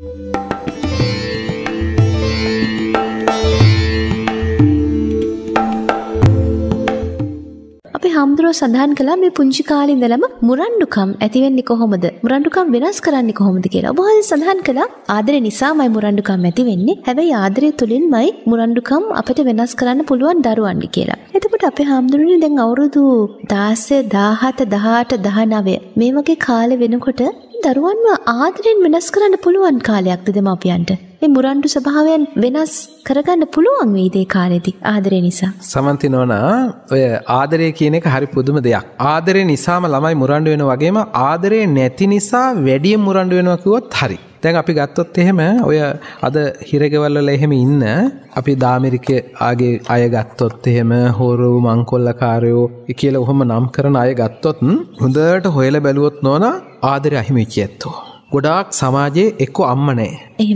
අපි හාමුදුරුව සඳහන් කලා මේ පුංචි කාලින්දලම මුරණ්ඩුකම් ඇතිවෙන්නේ කොහොමද මුරණ්ඩුකම් වෙනස් කරන්නේ කොහොමද කියලා ඔබහන් සඳහන් කලා ආදරය නිසාමයි මුරණ්ඩුකම් ඇති වෙන්නේ හැබැයි ආදරය තුළින්මයි මුරණ්ඩුකම් අපට වෙනස් කරන්න පුළුවන් දරුවන්ඩි කියලා එතකොට අපේ හාමුදුරුවනි දැන් අවුරුදු දාසය දාහත දහට දහනවය මේ වගේ කාලෙ වෙනකොට දරුවන්ව ආදරෙන් වෙනස් කරන්න පුළුවන් කාලයක්ද දෙමාපියන්ට. මේ මුරණ්ඩු ස්වභාවයන් වෙනස් කරගන්න පුළුවන් වේද ඒ කාලෙදී ආදරේ නිසා. සමන්ති නෝනා ඔය ආදරය කියන එක හරි පුදුම දෙයක්. ආදරේ නිසාම ළමයි මුරණ්ඩු වෙනවා වගේම ආදරේ නැති නිසා වැඩියෙන් මුරණ්ඩු වෙනවා කිව්වොත් හරි. දැන් අපි ගත්තොත් එහෙම ඔය අද හිරගෙවල්වල එහෙම ඉන්න අපි දාමරික ආගේ අය ගත්තොත් එහෙම හෝරු මංකොල්ල කාරයෝ කියලා ඔහොම නම් කරන අය ගත්තොත් හොඳට හොයලා බැලුවොත් නෝනා ආදර අහිමිච්චි ඇත්තෝ. ගොඩාක් සමාජයේ එක්කෝ අම්මනේ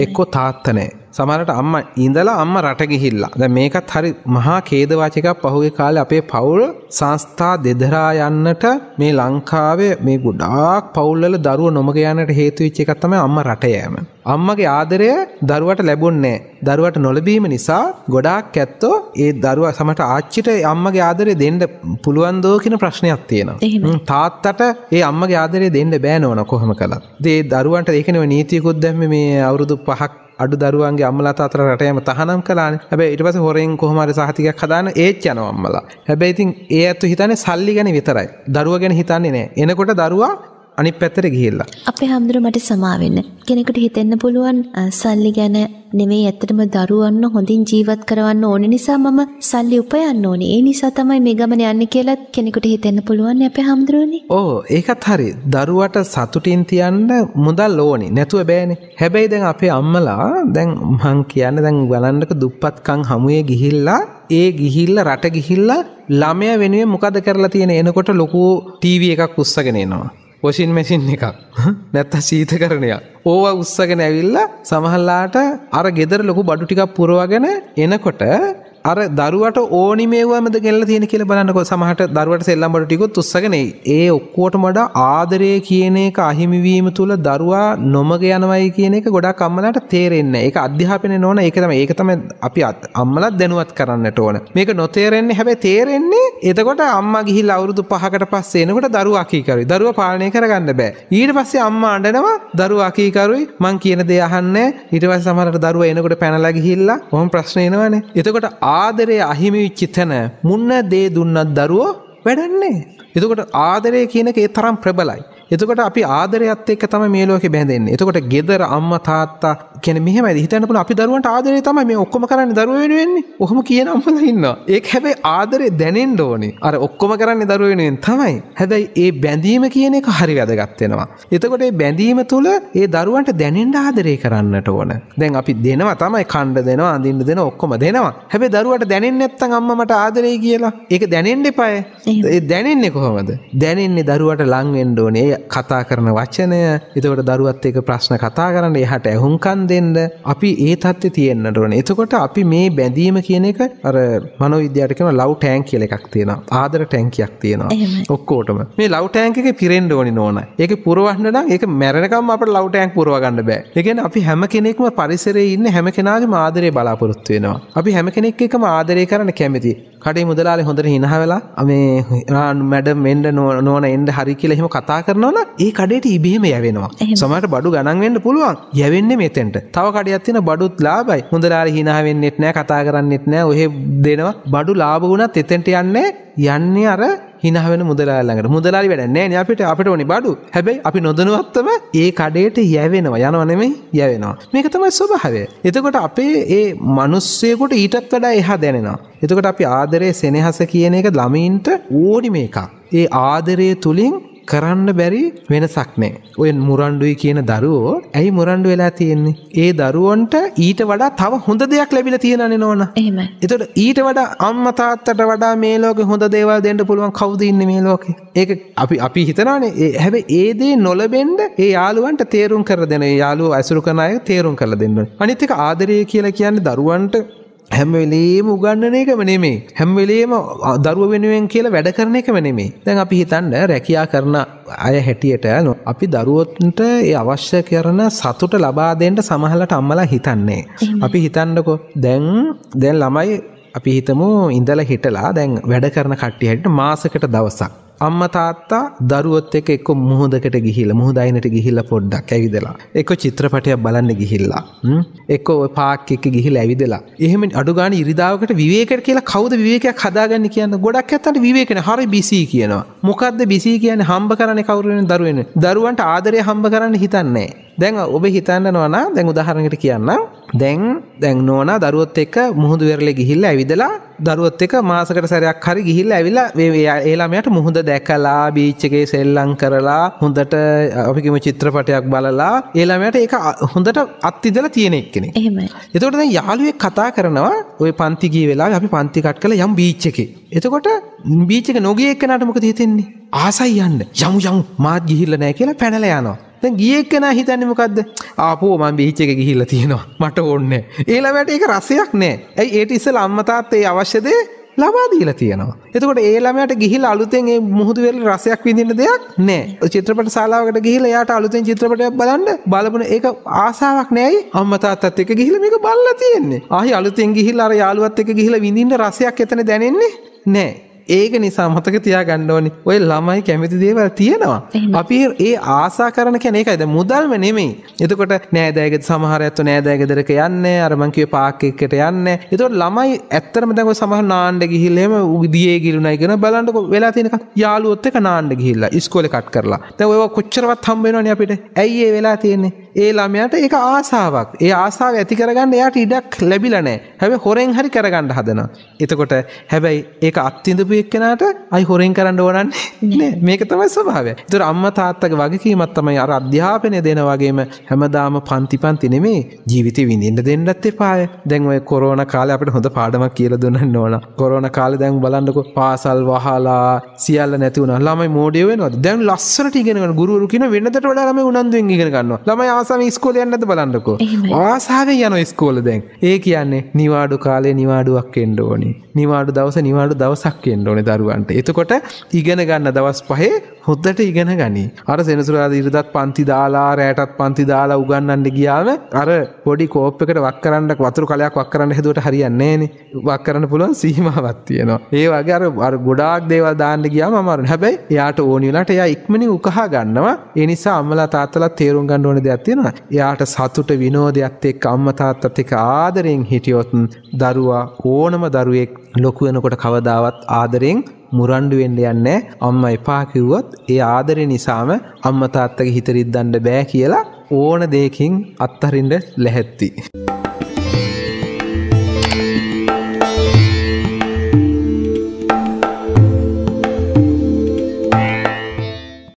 එක්කෝ තාත්තනෑ සමහරට අම්මා ඉඳලා අම්මා රට ගිහිල්ලා. දැන් මේකත් හරි මහා ඛේදවාචකයක් පහුගිය කාලේ අපේ පවුල් සංස්ථා දෙදරා යන්නට මේ ලංකාවේ මේ ගොඩාක් පවුල්වල දරුවෝ නොමග යන්නට හේතු වෙච්ච එකක් තමයි අම්මා රට යෑම. අම්මගේ ආදරය දරුවට ලැබුණේ දරුවට නොලැබීම නිසා ගොඩාක් ඇත්තෝ ඒ දරුවා සමට ආච්චිට අම්මගේ ආදරය දෙන්න පුළුවන් දෝ කියන ප්‍රශ්නයක් තියෙනවා. තාත්තට ඒ අම්මගේ ආදරය දෙන්න බෑ නෝන කොහොම කළත්. ඒ දරුවන්ට ඒකනේ නීතියකුත් දැම්මේ මේ අවුරුදු 5ක් අඩු දරුවන්ගේ අම්මලා තාතර රටයම තහනම් කලාන හැබ ඉට පස හොරෙන් කොහමර සහතිකක් හදාන ඒත් යනවම්මලා හැබැයිතින් ඒ ඇත්තු හිතන සල්ලි ගැන විතරයි දරුව ගැන හිතන්නේ නෑ එනකොට දරුවා අනි පැතර ගිහිල්ලා. අපේ හාමුදුර මට සමාවෙන්න කෙනෙකුට හිතෙන්න පුළුවන් සල්ලි ගැන නෙමේ ඇත්තටම දරුවන්න හොඳින් ජීවත් කරවන්න ඕන නිසා මම සල්ලි උපයන්න ඕනේ ඒ නිසා තමයි මේ ගමන යන්න කියලත් කෙනෙකුට හිතෙන්න පුළුවන් අපේ හාමුදුරුවනි. ඕ ඒකත් හරි දරුවට සතුටින් තියන්න මුදල් ඕනි නැතුව බෑනේ. හැබැයි දැන් අපේ අම්මලා දැන් මං කියන්න දැන් ගලන්නක දුප්පත්කං හමුවේ ගිහිල්ලා ඒ ගිහිල්ල රට ගිහිල්ලා ළමය වෙනුවේ මොකද කරලා තියෙන එනකොට ලොකු ටීව එකක් උස්සගෙන එනවා. වොෂින් මැසින් එකක් නැත්ත සීතකරණයක් ඕවා උත්සගෙන ඇවිල්ලා සමහල්ලාට අර ගෙදර ලොකු බඩු ටිකක් පුරවගෙන එනකොට අර දරුවට ඕනි මේවමද ගෙල්ල තියෙන කියලා බලන්නකො සමහට දරුවට සෙල්ලම් බඩු ටිකුත් උස්සගෙන ඒ ඔක්කොටම වඩා ආදරය කියන එක අහිමි වීම තුල දරුවා නොමග යනවයි කියන එක ගොඩක් අම්මලාට තේරෙන්නේ. ඒක අධ්‍යාපනයේ නෝන ඒක තමයි ඒක තමයි අපි අම්මලා දැනුවත් කරන්නට ඕන. මේක නොතේරෙන්නේ හැබැයි තේරෙන්නේ එතකොට අම්මා ගිහිල්ලා අවුරුදු 5කට පස්සේ එනකොට දරුවා අකීකරුයි. දරුවා පාලනය කරගන්න බෑ. ඊට පස්සේ අම්මා අඬනවා දරුවා අකීකරුයි මං කියන දේ අහන්නේ ඊට පස්සේ සමහරට දරුවා එනකොට පැනලා ගිහිල්ලා කොහොම ප්‍රශ්න එනවනේ. එතකොට ආදරය අහිමි වෙච්ච තැන මුන්න දේ දුන්නත් දරුවෝ වැඩන්නේ. එතකොට ආදරය කියන එක ඒ තරම් ප්‍රබලයි. එතකොට අපි ආදරයත් එක්ක තමයි මේ ලෝකේ බැඳෙන්නේ. එතකොට gedara අම්මා තාත්තා කැන මෙහම හිතන පුල අපි දරුවන්ට ආදරය තම මේ ඔක්කොම කරන්න දරුවෙනුවෙන්නේ ඔහම කියන අම්මල ඉන්න ඒ හැබේ ආදරය දැනෙන් ඕනේ අර ඔක්කොම කරන්න දරුවෙනුවෙන් තමයි හැබැයි ඒ බැඳීම කියන එක හරි වැදගත්වෙනවා එතකොට ඒ බැඳීම තුළ ඒ දරුවන්ට දැනෙන්ට ආදරය කරන්නට ඕන දැන් අපි දෙනවා තමයි කණ්ඩ දෙනවා අඳින්න දෙන ඔක්කොම දෙනවා හැබේ දරුවට දැනෙන් නැත්තන් අම්මට ආදරය කියලා ඒක දැනෙන්ඩ පය ඒ දැනෙන්නේ කොහොමද දැනෙන්නේ දරුවට ලංවෙන්ඩ ඕනේ කතා කරන වචනය එතකට දරුවත් ඒක ප්‍රශ්න කතා කරන්න එහට ඇහුන්කන්ද දෙන්න අපි ඒ තත්ත්වය තියෙන්න්නට ඕන එතකොට අපි මේ බැඳීම කියන එක අර මනෝවිද්‍යාට කියන ලව් ටෑන් කියල එකක් තියෙන ආදර ටැංකයක් තියෙනවා ඔක්කෝටම මේ ලව් ටෑන්ක පිරෙන්ඩ ඕනි නෝන ඒක පුරුවන්න නම් ඒක මැරණකම් අපට ලව් ටෑන්ක් පුරුවගන්න බෑ එකගෙන අපි හැම කෙනෙක්ම පරිසරේ ඉන්න හැම කෙනාගේ ආදරය බලාපොරොත්තු වෙනවා අපි හැම කෙනෙක් එකම ආදරය කරන්න කැමති කටේ මුදලාලි හොඳට හිනහ වෙලා මේ මැඩම් එන්ඩ නොන එන්ඩ හරි කියල එහෙම කතා කරනවන ඒ කඩේට ඉබිහෙම යවෙනවා සමට බඩු ගණන්වෙන්න පුළුවන් යවෙන්න මෙතෙන්ට තව කඩයක්ත්තින බඩුත් ලාබයි හොඳලාල හිනාවෙන්නෙත් නෑ කතා කරන්නෙත් නෑ ඔහෙ දෙනවා බඩු ලාබ වුණත් එතෙන්ට යන්නේ යන්නේ අර හිනාවෙන මුදලාල්ලඟට මුදලාලි වැඩන්නේ නෑ අපිට අපිට ඕනි බඩු හැබැයි අපි නොදනුවත්තම ඒ කඩේට යැවෙනවා යනවනෙමයි යැවෙනවා මේක තමයි ස්වභාවය එතකොට අපේ ඒ මනුස්සයකුට ඊටත් වඩා එහා දැනෙනවා එතකොට අපි ආදරය සෙනහස කියන එක ළමයින්ට ඕනි මේකක් ඒ ආදරය තුළින් කරන්න බැරි වෙනසක් නෑ. ඔය මුරණ්ඩුයි කියන දරුවෝ ඇයි මුරණ්ඩු වෙලා තියෙන්නේ. ඒ දරුවන්ට ඊට වඩා තව හොඳ දෙයක් ලැබිල තියෙනනේ නෝන. එහෙම. එතකොට ඊට වඩා අම්මා තාත්තට වඩා මේ ලෝකේ හොඳ දේවල් දෙන්න පුළුවන් කවුද ඉන්නේ මේ ලෝකේ? ඒක අපි අපි හිතනවානේ ඒ හැබැයි ඒ දේ නොලබෙන්න ඒ යාළුවන්ට තේරුම් කර දෙන ඒ යාළුවෝ ඇසුරු කරන අය තේරුම් කරලා දෙන්න ඕනේ. අනිත් එක ආදරය කියලා කියන්නේ දරුවන්ට හැම වෙලේම උගන්නන එකම නෙමේ හැම වෙලේම දරුව වෙනුවෙන් කියලා වැඩ කරන එකම නෙමේ දැන් අපි හිතන්න රැකියා කරන අය හැටියට අපි දරුවොන්ට ඒ අවශ්‍ය කරන සතුට ලබා දෙන්න සමහරට අම්මලා හිතන්නේ අපි හිතන්නකෝ දැන් දැන් ළමයි අපි හිතමු ඉඳලා හිටලා දැන් වැඩ කරන කට්ටිය හැටියට මාසකට දවසක් අම්ම තාත්තා දරුවොත් එක එක්ක මුහුදකට ගිහිල්ලා මුහුදයිනට ගිහිල්ලා පොඩ්ඩක් ඇවිදලා එක්ක චිත්‍රපටයක් බලන්න ගිහිල්ලා එක්ක ඔය පාක් එක ගිහිල්ලා ඇවිදලා එහෙම අඩු ගාණ ඉරිදාවකට විවේකයට කියලා කවුද විවේකයක් හදාගන්න කියන්න ගොඩක් ඇත්තට විවේකන හරි බිසී කියනවා මොකද්ද බිසී කියන්නේ හම්බ කරන්නේ කවුරු වෙන දරුවෙන දරුවන්ට ආදරය හම්බ කරන්න හිතන්නේ දැන් ඔබ හිතන්න නොනා දැන් උදාහරණකට කියන්න දැන් දැන් නෝනා දරුවොත් එක්ක මුහුදු වෙරළේ ගිහිල්ලා ඇවිදලා දරුවොත් එක්ක මාසකට සැරයක් හරි ගිහිල්ලා ඇවිල්ලා මේ ඒ ළමයාට මුහුද දැකලා බීච් එකේ සෙල්ලම් කරලා හොඳට අපි කිව්ව චිත්‍රපටයක් බලලා ඒ ළමයාට ඒක හොඳට අත්විඳලා තියෙන එක්කනේ. එහෙමයි. එතකොට දැන් යාළුවෙක් කතා කරනවා ওই පන්ති ගිය වෙලාවේ අපි පන්ති කට් කළ යම් බීච් එකේ. එතකොට බීච් එක නොගිය එක්කනට මොකද හිතෙන්නේ? ආසයි යන්න. යමු යමු මාත් ගිහිල්ලා නැහැ කියලා පැනලා යනවා. දැන් ගිය කෙනා හිතන්නේ මොකද්ද? ආපෝ මම බීච් එක ගිහිල්ලා තියෙනවා. මට ඕනේ. ඊළඟට ඒක රසයක් නෑ. ඇයි ඒට ඉස්සෙල්ලා අම්මා තාත්තා ඒ අවශ්‍ය දේ ලබා දීලා තියෙනවා. එතකොට ඒ ළමයාට ගිහිල්ලා අලුතෙන් ඒ මුහුදු වෙල රසයක් විඳින්න දෙයක් නැහැ. චිත්‍රපට ශාලාවකට ගිහිල්ලා එයාට අලුතෙන් චිත්‍රපටයක් බලන්න බලපුන ඒක ආසාවක් නෑයි අම්මා තාත්තත් එක්ක ගිහිල්ලා මේක බලලා තියෙන්නේ. ආයි අලුතෙන් ගිහිල්ලා අර යාළුවත් එක්ක ගිහිල්ලා විඳින්න රසයක් එතන දැනෙන්නේ නැහැ. ඒක නිසා මතක තියා ගණ්ඩෝනි ඔය ළමයි කැමති දේවල් තියෙනවා අපි ඒ ආසා කරන කැන එකයිද මුදල්ම නෙමෙයි එතකොට නෑදෑග සමහරඇත්තු නෑදෑගෙදරක යන්න අරමංකිව පාකකට යන්න එතොට ළමයි ඇත්තරම දැක සමහ නාණ්ඩ ගිහිල්ලෙම උදියේ ගිලුණයිගෙන බලන්නක වෙලා තියෙනක යාලුවොත්තක නාණ්ඩ ගිහිල්ලා ඉස්කෝල කට් කරලා තැව කොච්චරවත් හම්බෙනවන අපිට ඇයි ඒ වෙලා තියෙන්නේ ඒ ළමයට ඒක ආසාාවක් ඒ ආසාාව ඇති කරගන්න එයාට ඉඩක් ලැබිලනෑ හැබ හොරෙන් හරි කරගන්න හදන එතකොට හැබැයි ඒක අත්තිඳපු හිටපු එක්කෙනට අයි හොරෙන් කරන්න ඕනන්නේ මේක තමයි ස්වභාවය තුර අම්ම තාත්තක වගකීමත් තමයි අර අධ්‍යාපනය දෙන වගේම හැමදාම පන්ති පන්ති නෙමේ ජීවිත විඳින්න දෙන්නත් එපාය දැන් ඔය කොරෝන කාලේ අපිට හොඳ පාඩමක් කියලා දුන්නන්න ඕන කොරෝන කාලේ දැන් බලන්නකො පාසල් වහලා සියල්ල නැති වුණා ළමයි මෝඩය වෙනවද දැන් ලස්සනට ඉගෙනගෙන ගුරුවරු කියන වෙනදට වඩා ළමයි උනන්දුවෙන් ඉගෙන ගන්නවා ළමයි ආසම ඉස්කෝලේ යන්නද බලන්නකෝ ආසාවෙන් යන ඉස්කෝල දැන් ඒ කියන්නේ නිවාඩු කාලේ නිවාඩුවක් එන්න ඕනේ නිවාඩු දවස නිවාඩු දවසක් එන්න දෙන්න ඕනේ දරුවන්ට. එතකොට ඉගෙන ගන්න දවස් පහේ හොද්දට ඉගෙන ගනී. අර සෙනසුරාදා ඉරිදත් පන්ති දාලා රෑටත් පන්ති දාලා උගන්වන්න ගියාම අර පොඩි කෝප් එකට වක් කරන්න වතුර කලයක් වක් කරන්න හදුවට හරියන්නේ නෑනේ. වක් කරන්න පුළුවන් සීමාවක් තියෙනවා. ඒ වගේ අර අර ගොඩාක් දේවල් දාන්න ගියාම අමාරුයි. හැබැයි එයාට ඕනි වෙලාට එයා ඉක්මනින් උකහා ගන්නවා. ඒ නිසා අම්මලා තාත්තලා තේරුම් ගන්න ඕනේ දෙයක් තියෙනවා. එයාට සතුට විනෝදයක් එක්ක අම්මා තාත්තත් එක්ක ආදරෙන් හිටියොත් දරුවා ඕනම දරුවෙක් ලොකු වෙනකොට කවදාවත් ආදරෙන් මුරණ්ඩු වෙන්න යන්නේ අම්මා එපා කිව්වොත් ඒ ආදරේ නිසාම අම්මා තාත්තගේ හිත රිද්දන්න බෑ කියලා ඕන දෙයකින් අත්හරින්න ලැහැත්ති.